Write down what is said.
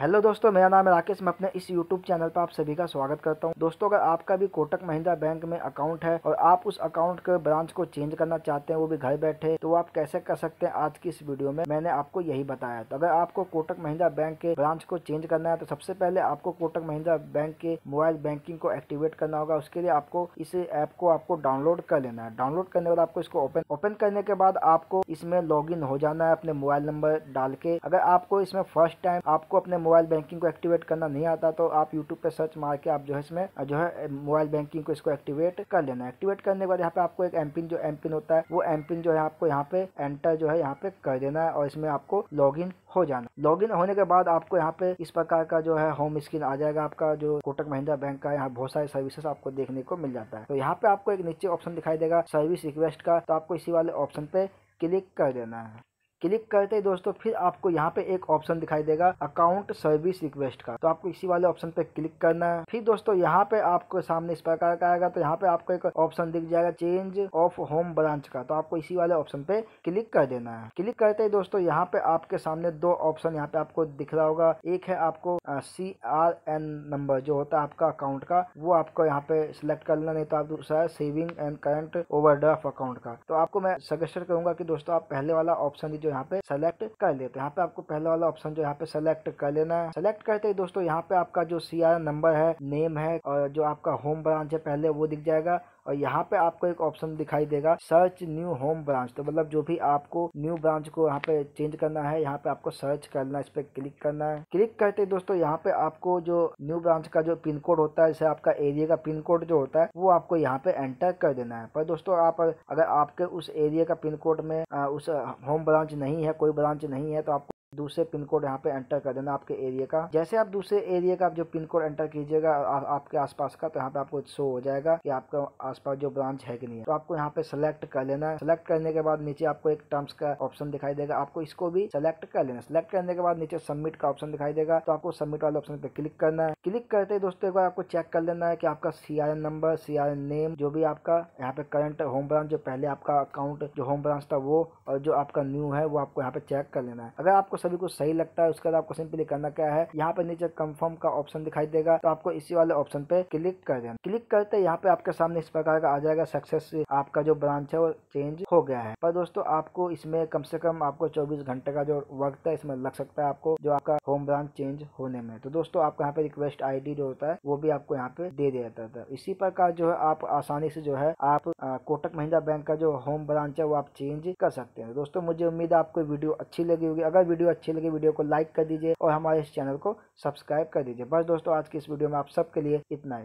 hello दोस्तों मेरा नाम है राकेश मैं अपने इस यूट्यूब चैनल पर आप सभी का स्वागत करता हूं दोस्तों अगर आपका भी कोटक महिंद्रा बैंक में अकाउंट है और आप उस अकाउंट के ब्रांच को चेंज करना चाहते हैं वो भी घर बैठे तो आप कैसे कर सकते हैं आज की इस वीडियो में मैंने आपको यही बताया तो अगर आपको कोटक महिंद्रा बैंक के ब्रांच को चेंज करना है तो सबसे पहले आपको कोटक महिंद्रा बैंक के मोबाइल बैंकिंग को एक्टिवेट करना होगा उसके लिए आपको इस ऐप को आपको डाउनलोड कर लेना है डाउनलोड करने के बाद आपको इसको ओपन ओपन करने के बाद आपको इसमें लॉग हो जाना है अपने मोबाइल नंबर डाल के अगर आपको इसमें फर्स्ट टाइम आपको अपने मोबाइल बैंकिंग को एक्टिवेट करना नहीं आता तो आप यूट्यूब पे सर्च मार के आप जो है इसमें जो है मोबाइल बैंकिंग को इसको एक्टिवेट कर लेना एक्टिवेट करने के बाद यहाँ पे आपको एक एमपिन जो एमपिन होता है वो एमपिन जो है आपको यहाँ पे एंटर जो है यहाँ पे कर देना है और इसमें आपको लॉग हो जाना लॉग इन होने के बाद आपको यहाँ पे इस प्रकार का जो है होम स्क्रीन आ जाएगा आपका जो कोटक महिंद्रा बैंक का यहाँ बहुत सारे सर्विसेस आपको देखने को मिल जाता है तो यहाँ पे आपको एक नीचे ऑप्शन दिखाई देगा सर्विस रिक्वेस्ट का तो आपको इसी वाले ऑप्शन पे क्लिक कर देना है क्लिक करते ही दोस्तों फिर आपको यहाँ पे एक ऑप्शन दिखाई देगा अकाउंट सर्विस रिक्वेस्ट का तो आपको इसी वाले ऑप्शन पे क्लिक करना है फिर दोस्तों यहाँ पे आपको सामने इस प्रकार का आएगा तो यहाँ पे आपको एक ऑप्शन दिख जाएगा चेंज ऑफ होम ब्रांच का तो आपको इसी वाले ऑप्शन पे क्लिक कर देना है क्लिक करते ही दोस्तों यहाँ पे आपके सामने दो ऑप्शन यहाँ पे आपको दिख रहा होगा एक है आपको सी आर एन नंबर जो होता है आपका अकाउंट का वो आपको यहाँ पे सिलेक्ट कर लेना नहीं तो आप दूसरा saving and current over account का तो आपको मैं सजेस्ट करूंगा कि दोस्तों आप पहले वाला ऑप्शन जो यहाँ पे सेलेक्ट कर लेते हैं यहाँ पे आपको पहला वाला ऑप्शन जो यहाँ पे सेलेक्ट कर लेना है सेलेक्ट करते ही दोस्तों यहाँ पे आपका जो सी नंबर है नेम है और जो आपका होम ब्रांच है पहले वो दिख जाएगा और यहाँ पे आपको एक ऑप्शन दिखाई देगा सर्च न्यू होम ब्रांच तो मतलब जो भी आपको न्यू ब्रांच को यहाँ पे चेंज करना है यहाँ पे आपको सर्च करना है इस पर क्लिक करना है क्लिक करते दोस्तों यहाँ पे आपको जो न्यू ब्रांच का जो पिन कोड होता है जैसे आपका एरिया का पिन कोड जो होता है वो आपको यहाँ पे एंटर कर देना है पर दोस्तों आप अगर आपके उस एरिया का पिन कोड में आ, उस होम ब्रांच नहीं है कोई ब्रांच नहीं है तो आपको दूसरे पिन कोड यहाँ पे एंटर कर देना आपके एरिया का जैसे आप दूसरे एरिया का आप जो पिन कोड एंटर कीजिएगा आपके आसपास का तो यहाँ पे आपको शो हो जाएगा कि आपके आसपास जो ब्रांच है कि नहीं है तो आपको यहाँ पे सेलेक्ट कर लेना है सेलेक्ट करने के बाद नीचे आपको एक टर्म्स का ऑप्शन दिखाई देगा आपको इसको भी सेलेक्ट कर लेना सेलेक्ट करने के बाद नीचे सबमिट का ऑप्शन दिखाई देगा तो आपको सबमिट वाले ऑप्शन पे क्लिक करना है क्लिक करते ही दोस्तों एक बार आपको चेक कर लेना है कि आपका सी नंबर सी नेम जो भी आपका यहाँ पे करंट होम ब्रांच जो पहले आपका अकाउंट जो होम ब्रांच था वो और जो आपका न्यू है वो आपको यहाँ पे चेक कर लेना है अगर आपको बिल्कुल सही लगता है उसके बाद आपको सिंपली करना क्या है यहाँ पे नीचे कंफर्म का ऑप्शन दिखाई देगा तो आपको इसी वाले ऑप्शन पे क्लिक कर देना क्लिक करते यहाँ पे आपके सामने इस प्रकार का आ जाएगा सक्सेस आपका जो ब्रांच है वो चेंज हो गया है पर दोस्तों आपको इसमें कम से कम आपको चौबीस घंटे का जो वक्त है इसमें लग सकता है आपको जो आपका होम ब्रांच चेंज होने में तो दोस्तों आपको यहाँ पे रिक्वेस्ट आई जो होता है वो भी आपको यहाँ पे दे दिया जाता है इसी प्रकार जो है आप आसानी से जो है आप कोटक महिंद्रा बैंक का जो होम ब्रांच है वो आप चेंज कर सकते हैं दोस्तों मुझे उम्मीद है आपको वीडियो अच्छी लगी होगी अगर वीडियो वीडियो अच्छी लगी वीडियो को लाइक कर दीजिए और हमारे इस चैनल को सब्सक्राइब कर दीजिए बस दोस्तों आज की इस वीडियो में आप सबके लिए इतना ही